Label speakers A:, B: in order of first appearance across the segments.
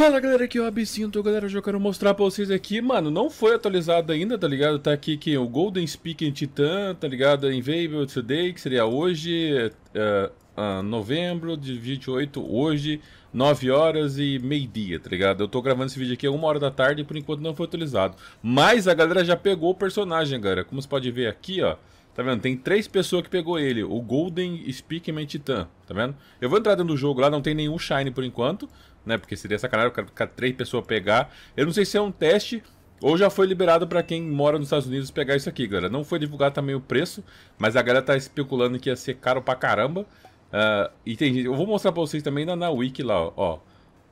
A: Fala galera, aqui é o Absinto, então, galera, eu quero mostrar pra vocês aqui, mano, não foi atualizado ainda, tá ligado? Tá aqui que o Golden Speaking Titan, tá ligado? Invable Today, que seria hoje, uh, uh, novembro de 28, hoje, 9 horas e meio-dia, tá ligado? Eu tô gravando esse vídeo aqui a 1 hora da tarde e por enquanto não foi atualizado. Mas a galera já pegou o personagem, galera, como você pode ver aqui, ó. Tá vendo? Tem três pessoas que pegou ele. O Golden Speakman Titan. Tá vendo? Eu vou entrar dentro do jogo lá. Não tem nenhum Shine por enquanto né? Porque seria sacanagem ficar três pessoas pegar. Eu não sei se é um teste ou já foi liberado para quem mora nos Estados Unidos pegar isso aqui, galera. Não foi divulgado também o preço, mas a galera tá especulando que ia ser caro pra caramba. Uh, e tem gente, eu vou mostrar pra vocês também na, na Wiki lá, ó, ó.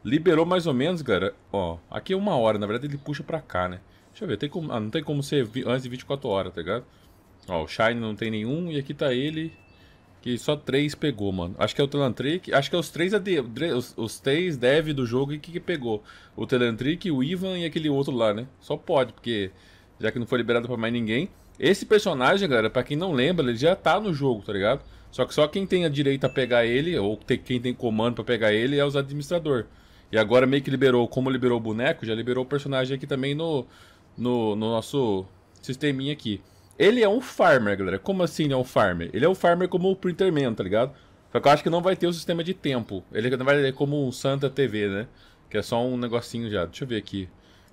A: Liberou mais ou menos, galera, ó. Aqui é uma hora, na verdade ele puxa pra cá, né? Deixa eu ver, tem como, ah, não tem como ser antes de 24 horas, tá ligado? Ó, o Shine não tem nenhum e aqui tá ele que só três pegou, mano. Acho que é o Telantric, acho que é os três, AD, os, os, três dev do jogo que, que pegou. O Telantric, o Ivan e aquele outro lá, né? Só pode, porque já que não foi liberado para mais ninguém. Esse personagem, galera, para quem não lembra, ele já tá no jogo, tá ligado? Só que só quem tem a direito a pegar ele, ou ter, quem tem comando para pegar ele, é os administrador. E agora meio que liberou, como liberou o boneco, já liberou o personagem aqui também no, no, no nosso sisteminha aqui. Ele é um farmer, galera. Como assim ele é um farmer? Ele é um farmer como o Printerman, tá ligado? Só que eu acho que não vai ter o sistema de tempo. Ele vai ser como o Santa TV, né? Que é só um negocinho já. Deixa eu ver aqui.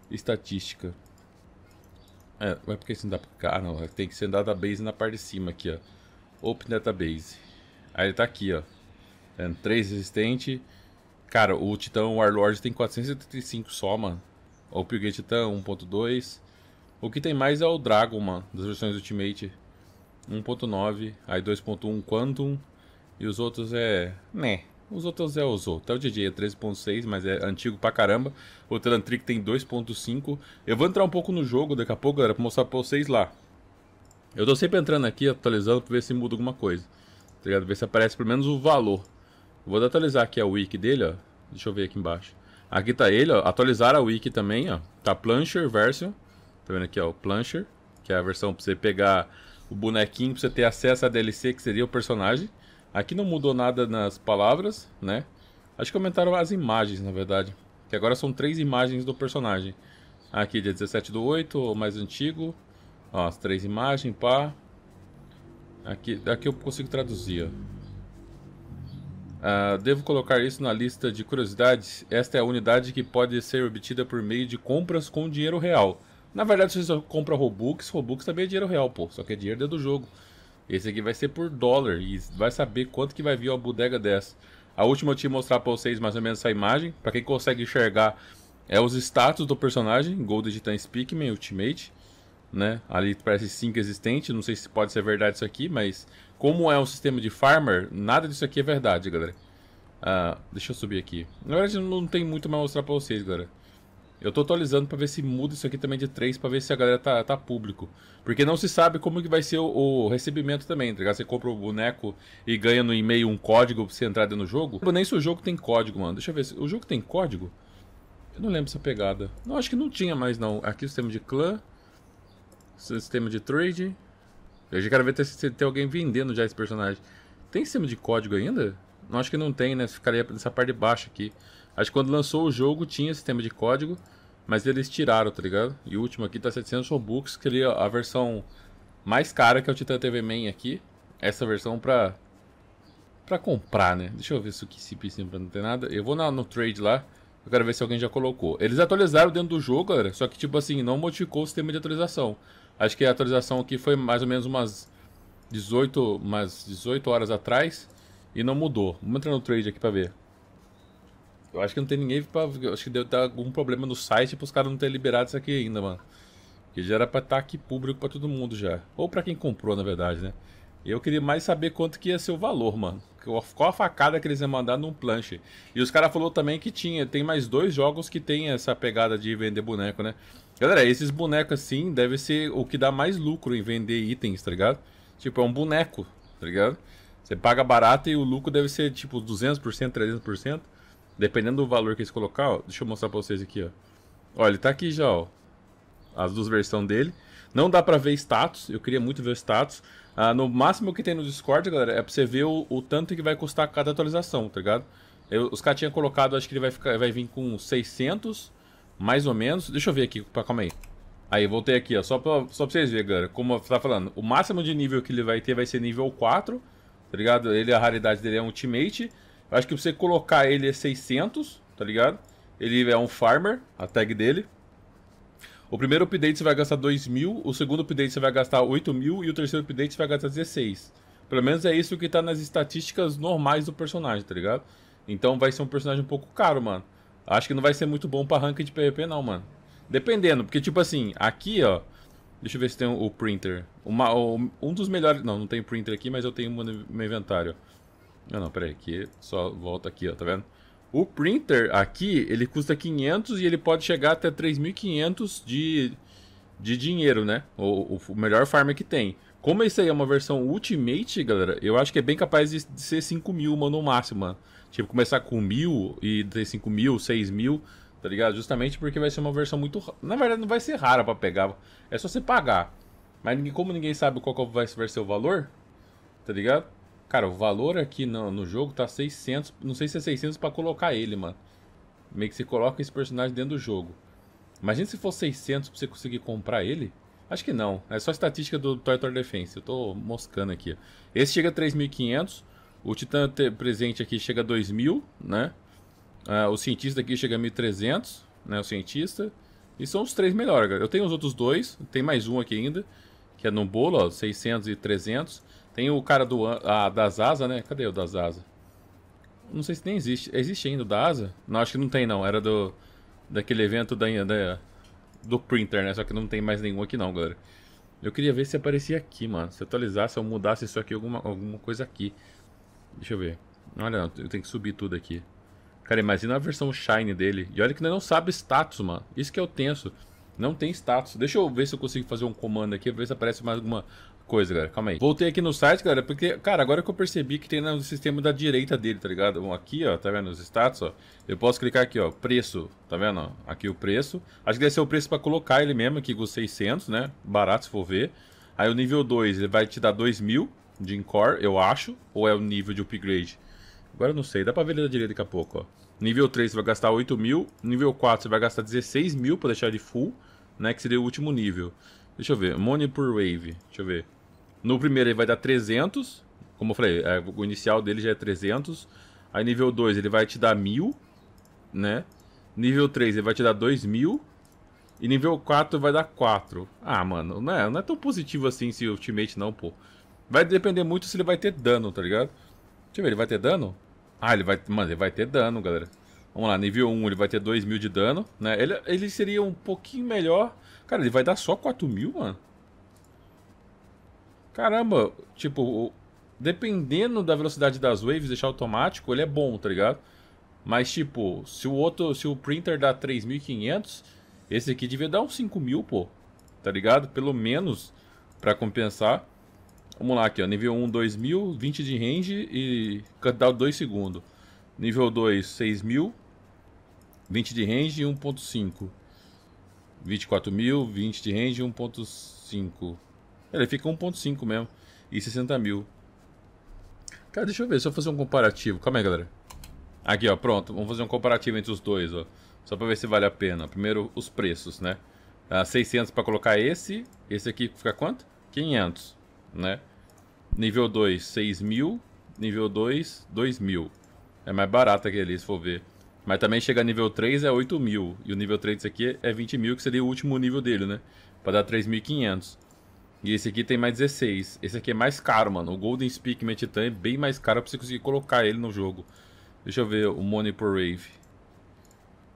A: Estatística. É, mas por que isso não dá pra cá? Ah, não. Tem que ser database na parte de cima aqui, ó. Open Database. Aí ele tá aqui, ó. Tem tá 3 resistente. Cara, o Titã Warlord tem 475 só, mano. O Pilgrim Titã 1.2. O que tem mais é o Dragon, mano, das versões Ultimate 1.9, aí 2.1 Quantum e os outros é, né, os outros é os outros. Até o DJ é 13.6, mas é antigo pra caramba. O Telantric tem 2.5. Eu vou entrar um pouco no jogo daqui a pouco, galera, pra mostrar pra vocês lá. Eu tô sempre entrando aqui, atualizando, pra ver se muda alguma coisa. Tá ligado? Ver se aparece pelo menos o valor. Vou atualizar aqui a wiki dele, ó. Deixa eu ver aqui embaixo. Aqui tá ele, ó. Atualizar a wiki também, ó. Tá Plancher Version. Tá vendo aqui, ó, o Plancher, que é a versão pra você pegar o bonequinho pra você ter acesso à DLC, que seria o personagem. Aqui não mudou nada nas palavras, né? Acho que aumentaram as imagens, na verdade. Que agora são três imagens do personagem. Aqui, dia 17 do 8, o mais antigo. Ó, as três imagens, pá. Aqui, aqui eu consigo traduzir, ó. Uh, devo colocar isso na lista de curiosidades. Esta é a unidade que pode ser obtida por meio de compras com dinheiro real. Na verdade, se você compra Robux, Robux também é dinheiro real, pô. Só que é dinheiro dentro do jogo. Esse aqui vai ser por dólar e vai saber quanto que vai vir uma bodega dessa. A última eu tinha mostrar pra vocês mais ou menos essa imagem. Pra quem consegue enxergar, é os status do personagem, Gold titan, Speakman Ultimate. Né? Ali parece 5 existente, não sei se pode ser verdade isso aqui, mas como é um sistema de farmer, nada disso aqui é verdade, galera. Uh, deixa eu subir aqui. Na verdade, não tem muito mais mostrar pra vocês, galera. Eu tô atualizando para ver se muda isso aqui também de 3 para ver se a galera tá, tá público. Porque não se sabe como que vai ser o, o recebimento também, tá ligado? Você compra o boneco e ganha no e-mail um código pra você entrar dentro do jogo. Não nem se o jogo tem código, mano. Deixa eu ver se o jogo tem código. Eu não lembro essa pegada. Não, acho que não tinha mais não. Aqui o sistema de clã, sistema de trade. Eu já quero ver se tem alguém vendendo já esse personagem. Tem sistema de código ainda? Não acho que não tem, né? Ficaria nessa parte de baixo aqui. Acho que quando lançou o jogo tinha sistema de código. Mas eles tiraram, tá ligado? E o último aqui tá 700 Robux, que ele a versão mais cara que é o Titan TV Man aqui. Essa versão pra, pra comprar, né? Deixa eu ver se o KCP sempre não tem nada. Eu vou na, no trade lá, eu quero ver se alguém já colocou. Eles atualizaram dentro do jogo, galera, só que tipo assim, não modificou o sistema de atualização. Acho que a atualização aqui foi mais ou menos umas 18, umas 18 horas atrás e não mudou. Vamos entrar no trade aqui pra ver. Eu acho que não tem ninguém pra. Eu acho que deve ter tá algum problema no site pros caras não terem liberado isso aqui ainda, mano. Que já era pra estar tá aqui público pra todo mundo já. Ou pra quem comprou, na verdade, né? Eu queria mais saber quanto que ia ser o valor, mano. Qual a facada que eles iam mandar num planche. E os caras falaram também que tinha. Tem mais dois jogos que tem essa pegada de vender boneco, né? Galera, esses bonecos assim deve ser o que dá mais lucro em vender itens, tá ligado? Tipo, é um boneco, tá ligado? Você paga barato e o lucro deve ser tipo 200%, 300%. Dependendo do valor que eles colocar, ó, deixa eu mostrar pra vocês aqui, ó. Olha, ele tá aqui já, ó. As duas versões dele. Não dá pra ver status, eu queria muito ver status. Ah, no máximo que tem no Discord, galera, é pra você ver o, o tanto que vai custar cada atualização, tá ligado? Eu, os caras tinham colocado, acho que ele vai, ficar, vai vir com 600, mais ou menos. Deixa eu ver aqui, calma aí. Aí, voltei aqui, ó, só pra, só pra vocês verem, galera. Como eu tava tá falando, o máximo de nível que ele vai ter vai ser nível 4, tá ligado? Ele, a raridade dele é um Ultimate. Eu acho que você colocar ele é 600, tá ligado? Ele é um farmer, a tag dele. O primeiro update você vai gastar 2 mil, o segundo update você vai gastar 8 mil e o terceiro update você vai gastar 16. Pelo menos é isso que tá nas estatísticas normais do personagem, tá ligado? Então vai ser um personagem um pouco caro, mano. Acho que não vai ser muito bom pra ranking de PVP não, mano. Dependendo, porque tipo assim, aqui ó... Deixa eu ver se tem o printer. Uma, um dos melhores... Não, não tem printer aqui, mas eu tenho um no meu inventário. Não, ah, não, peraí, aqui, só volta aqui, ó, tá vendo? O printer aqui, ele custa 500 e ele pode chegar até 3.500 de, de dinheiro, né? O, o melhor farmer que tem. Como esse aí é uma versão Ultimate, galera, eu acho que é bem capaz de, ser 5.000 mano, no máximo, mano. Tipo, começar com mil e ter 5.000, 6.000, tá ligado? Justamente porque vai ser uma versão muito... Na verdade, não vai ser rara pra pegar, é só você pagar. Mas como ninguém sabe qual vai ser o valor, tá ligado? Cara, o valor aqui no, no jogo tá 600. Não sei se é 600 pra colocar ele, mano. Meio que você coloca esse personagem dentro do jogo. Imagina se for 600 pra você conseguir comprar ele. Acho que não. É só a estatística do Toy Defense. Eu tô moscando aqui. Esse chega a 3.500. O Titã presente aqui chega a 2.000, né? Ah, o cientista aqui chega a 1.300, né? O cientista. E são os três melhores, galera. Eu tenho os outros dois. Tem mais um aqui ainda. Que é no bolo, ó. 600 e 300. Tem o cara do a, das asas, né? Cadê o das asas? Não sei se nem existe. Existe ainda o da asa? Não, acho que não tem não. Era do daquele evento da, da do printer, né? Só que não tem mais nenhum aqui não, galera. Eu queria ver se aparecia aqui, mano. Se atualizasse, eu mudasse isso aqui, alguma, alguma coisa aqui. Deixa eu ver. Olha, eu tenho que subir tudo aqui. Cara, imagina a versão Shine dele. E olha que não sabe status, mano. Isso que eu é tenso. Não tem status. Deixa eu ver se eu consigo fazer um comando aqui, ver se aparece mais alguma, coisa, galera. Calma aí. Voltei aqui no site, galera, porque, cara, agora que eu percebi que tem no sistema da direita dele, tá ligado? Bom, aqui, ó, tá vendo? Os status, ó. Eu posso clicar aqui, ó, preço, tá vendo? Aqui o preço. Acho que deve ser o preço pra colocar ele mesmo aqui com 600, né? Barato, se for ver. Aí o nível 2, ele vai te dar 2000 de Encore, eu acho. Ou é o nível de upgrade? Agora eu não sei. Dá pra ver ele da direita daqui a pouco, ó. Nível 3 você vai gastar 8 mil. Nível 4 você vai gastar 16 mil pra deixar ele full, né? Que seria o último nível. Deixa eu ver. Money por wave. Deixa eu ver. No primeiro ele vai dar 300, como eu falei, é, o inicial dele já é 300. Aí nível 2 ele vai te dar 1000, né? Nível 3 ele vai te dar 2000. E nível 4 vai dar 4. Ah, mano, não é, não é tão positivo assim esse ultimate não, pô. Vai depender muito se ele vai ter dano, tá ligado? Deixa eu ver, ele vai ter dano? Ah, ele vai. Mano, ele vai ter dano, galera. Vamos lá, nível 1 ele vai ter 2000 de dano, né? Ele, ele seria um pouquinho melhor. Cara, ele vai dar só 4000, mano. Caramba, tipo, dependendo da velocidade das waves, deixar automático, ele é bom, tá ligado? Mas, tipo, se o outro, se o printer dá 3.500, esse aqui devia dar uns 5.000, pô. Tá ligado? Pelo menos, pra compensar. Vamos lá aqui, ó. Nível 1, 2.000, 20 de range e dá 2 segundos. Nível 2, 6.000, 20 de range e 1.5. 24.000, 20 de range e 1.5. Ele fica 1.5 mesmo. E 60 mil. Cara, deixa eu ver. Se eu fazer um comparativo. Calma aí, galera. Aqui, ó. Pronto. Vamos fazer um comparativo entre os dois, ó. Só pra ver se vale a pena. Primeiro, os preços, né? Ah, 600 pra colocar esse. Esse aqui fica quanto? 500, né? Nível 2, 6 mil. Nível 2, 2 mil. É mais barato que ali, se for ver. Mas também chega a nível 3 é 8 mil. E o nível 3 desse aqui é 20 mil, que seria o último nível dele, né? Pra dar 3.500. E esse aqui tem mais 16. Esse aqui é mais caro, mano. O Golden Speak Minha é bem mais caro pra você conseguir colocar ele no jogo. Deixa eu ver o Money por Rave.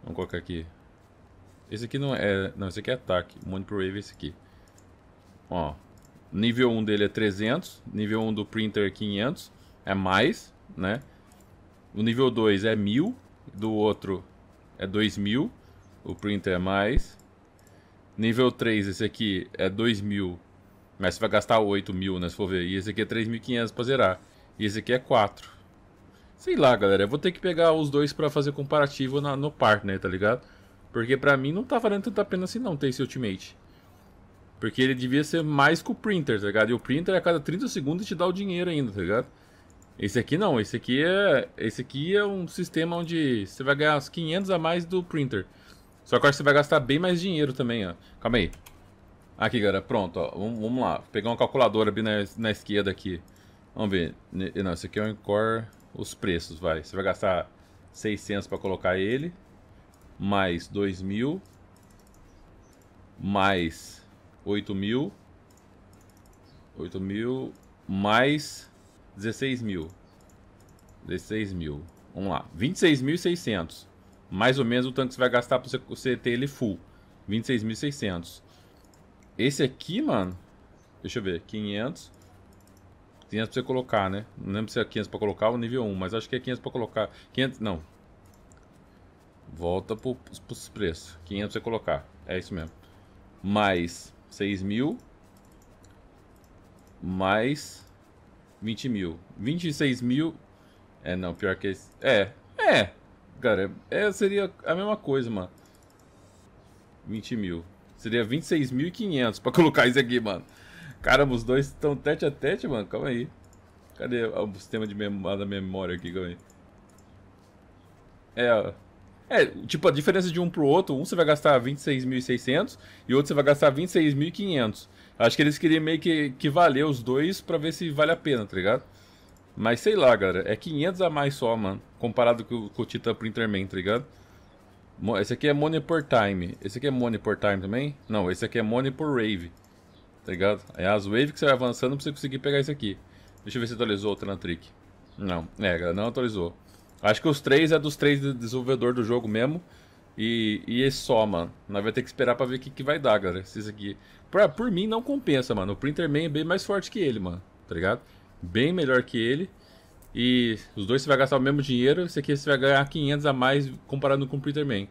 A: Vamos colocar aqui. Esse aqui não é... Não, esse aqui é ataque. O Money por Rave é esse aqui. Ó. Nível 1 dele é 300. Nível 1 do Printer é 500. É mais, né? O nível 2 é 1000. Do outro é 2000. O Printer é mais. Nível 3, esse aqui é 2000 mas você vai gastar 8 mil, né? Se for ver. E esse aqui é 3.500 pra zerar. E esse aqui é 4. Sei lá, galera. Eu vou ter que pegar os dois pra fazer comparativo na, no partner, né, tá ligado? Porque pra mim não tá valendo tanta pena assim não ter esse ultimate. Porque ele devia ser mais que o printer, tá ligado? E o printer a cada 30 segundos te dá o dinheiro ainda, tá ligado? Esse aqui não, esse aqui é, esse aqui é um sistema onde você vai ganhar uns 500 a mais do printer. Só que eu acho que você vai gastar bem mais dinheiro também, ó. Calma aí. Aqui, galera, pronto, ó. Vamos, vamos lá. Vou pegar uma calculadora ali na, na esquerda aqui. Vamos ver. Não, esse aqui é o Encore. Os preços, vai. Você vai gastar 600 para colocar ele. Mais 2 mil. Mais 8 mil. 8 mil. Mais 16 mil. 16 mil. Vamos lá. 26.600. Mais ou menos o tanto que você vai gastar para você ter ele full. 26.600. Esse aqui, mano... Deixa eu ver. 500. 500 pra você colocar, né? Não lembro se é 500 pra colocar ou nível 1, mas acho que é 500 pra colocar. 500... Não. Volta pro, pros preços. 500 pra você colocar. É isso mesmo. Mais 6 mil. Mais 20 mil. 26 mil... É, não. Pior que... Esse... É. É. Cara, é, seria a mesma coisa, mano. 20 mil. Seria 26.500 pra colocar isso aqui, mano. Caramba, os dois estão tete a tete, mano. Calma aí. Cadê o sistema de mem da memória aqui? Calma aí. É, é, tipo, a diferença de um pro outro, um você vai gastar 26.600 e o outro você vai gastar 26.500. Acho que eles queriam meio que, que valer os dois pra ver se vale a pena, tá ligado? Mas sei lá, galera. É 500 a mais só, mano. Comparado com, com o Tita Printerman, tá ligado? Esse aqui é money por time. Esse aqui é money por time também? Não, esse aqui é money por wave. Tá ligado? É as waves que você vai avançando pra você conseguir pegar esse aqui. Deixa eu ver se atualizou o Tantric. Não, é, galera, não atualizou. Acho que os três é dos três desenvolvedor do jogo mesmo. E, e esse é só, mano. Nós vai ter que esperar pra ver o que, que vai dar, galera. Se isso aqui. Pra, por mim, não compensa, mano. O Printer Man é bem mais forte que ele, mano. Tá ligado? Bem melhor que ele. E os dois você vai gastar o mesmo dinheiro, esse aqui você vai ganhar 500 a mais comparado com o Peterman.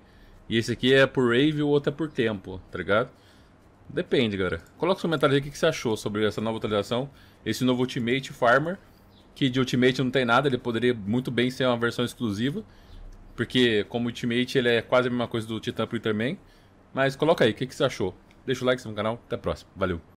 A: E esse aqui é por rave, o outro é por tempo, tá ligado? Depende, galera. Coloca os comentários aí o que você achou sobre essa nova atualização, esse novo Ultimate Farmer, que de Ultimate não tem nada, ele poderia muito bem ser uma versão exclusiva, porque como Ultimate ele é quase a mesma coisa do Titan Peterman. Mas coloca aí o que você achou. Deixa o like no canal, até a próxima. Valeu!